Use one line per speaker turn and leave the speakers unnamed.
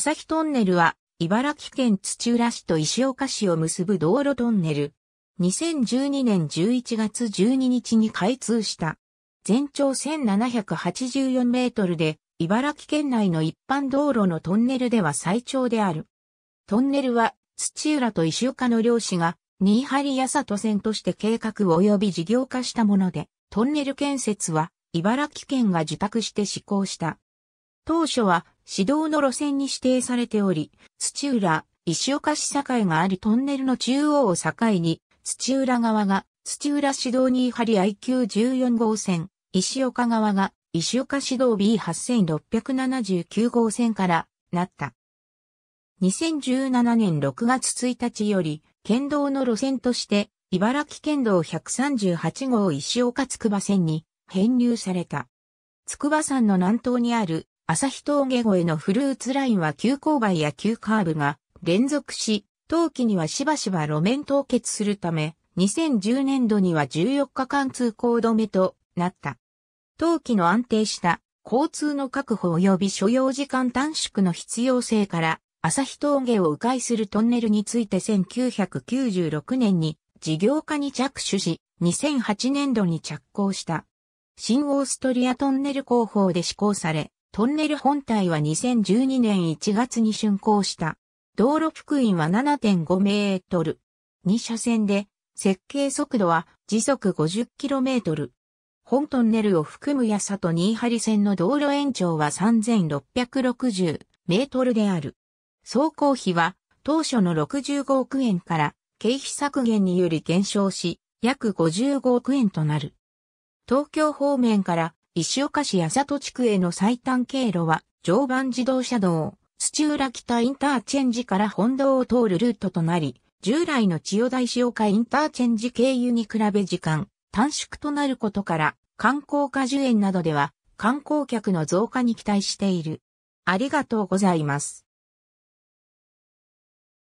朝日トンネルは、茨城県土浦市と石岡市を結ぶ道路トンネル。2012年11月12日に開通した。全長1784メートルで、茨城県内の一般道路のトンネルでは最長である。トンネルは、土浦と石岡の漁師が、新張八里線として計画及び事業化したもので、トンネル建設は、茨城県が受託して施行した。当初は市道の路線に指定されており、土浦、石岡市境があるトンネルの中央を境に、土浦側が土浦市道2張 IQ14 号線、石岡側が石岡市道 B8679 号線からなった。2017年6月1日より、県道の路線として、茨城県道138号石岡筑波線に編入された。筑波山の南東にある朝日峠越えのフルーツラインは急勾配や急カーブが連続し、冬季にはしばしば路面凍結するため、2010年度には14日間通行止めとなった。冬季の安定した交通の確保及び所要時間短縮の必要性から、朝日峠を迂回するトンネルについて1996年に事業化に着手し、2008年度に着工した。新オーストリアトンネル工法で施行され、トンネル本体は2012年1月に竣工した。道路幅員は7.5メートル。2車線で、設計速度は時速5 0トル。本トンネルを含む八里新張線の道路延長は3660メートルである。走行費は当初の65億円から経費削減により減少し、約55億円となる。東京方面から石岡市八里地区への最短経路は、常磐自動車道、土浦北インターチェンジから本堂を通るルートとなり、従来の千代田石岡インターチェンジ経由に比べ時間、短縮となることから、観光果樹園などでは、観光客の増加に期待している。ありがとうございます。